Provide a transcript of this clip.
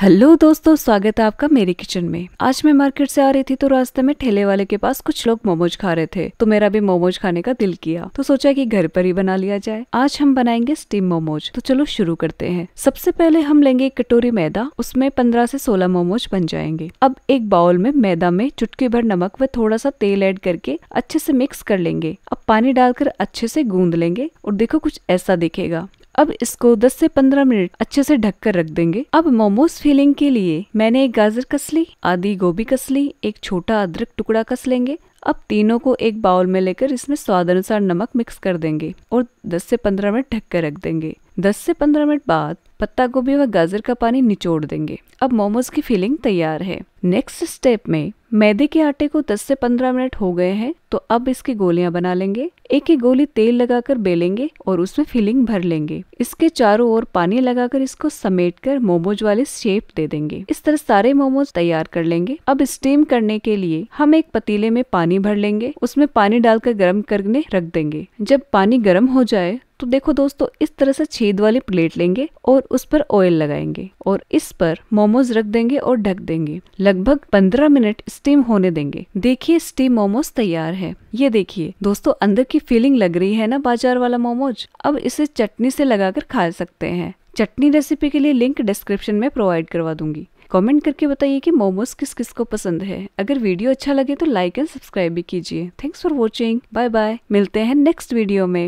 hello दोस्तों स्वागत है आपका मेरे किचन में आज मैं मार्केट से आ रही थी तो रास्ते में ठेले वाले के पास कुछ लोग मोमोज खा रहे थे तो मेरा भी मोमोज खाने का दिल किया तो सोचा कि घर पर ही बना लिया जाए आज हम बनाएंगे स्टीम मोमोज तो चलो शुरू करते हैं सबसे पहले हम लेंगे एक कटोरी मैदा उसमें पंद्रह से सोलह मोमोज बन जाएंगे अब एक बाउल में मैदा में चुटकी भर नमक व थोड़ा सा तेल एड करके अच्छे से मिक्स कर लेंगे अब पानी डालकर अच्छे से गूंद लेंगे और देखो कुछ ऐसा दिखेगा अब इसको 10 से 15 मिनट अच्छे से ढक कर रख देंगे अब मोमोज फिलिंग के लिए मैंने एक गाजर कस ली आधी गोभी कस ली एक छोटा अदरक टुकड़ा कस लेंगे अब तीनों को एक बाउल में लेकर इसमें स्वाद अनुसार नमक मिक्स कर देंगे और 10 से 15 मिनट ढक कर रख देंगे 10 से 15 मिनट बाद पत्ता गोभी व गाजर का पानी निचोड़ देंगे अब मोमोज की फिलिंग तैयार है नेक्स्ट स्टेप में मैदे के आटे को 10 से 15 मिनट हो गए हैं तो अब इसकी गोलियां बना लेंगे एक एक गोली तेल लगाकर बेलेंगे और उसमें फिलिंग भर लेंगे इसके चारों ओर पानी लगाकर इसको समेटकर मोमोज वाले शेप दे देंगे इस तरह सारे मोमोज तैयार कर लेंगे अब स्टीम करने के लिए हम एक पतीले में पानी भर लेंगे उसमें पानी डालकर गर्म करने रख देंगे जब पानी गर्म हो जाए तो देखो दोस्तों इस तरह से छेद वाली प्लेट लेंगे और उस पर ऑयल लगाएंगे और इस पर मोमोज रख देंगे और ढक देंगे लगभग पंद्रह मिनट स्टीम होने देंगे देखिए स्टीम मोमोज तैयार है ये देखिए दोस्तों अंदर की फीलिंग लग रही है ना बाजार वाला मोमोज अब इसे चटनी से लगाकर खा सकते हैं चटनी रेसिपी के लिए लिंक डिस्क्रिप्शन में प्रोवाइड करवा दूंगी कमेंट करके बताइए कि मोमोज किस किस को पसंद है अगर वीडियो अच्छा लगे तो लाइक एंड सब्सक्राइब भी कीजिए thanks for watching bye bye मिलते हैं नेक्स्ट वीडियो में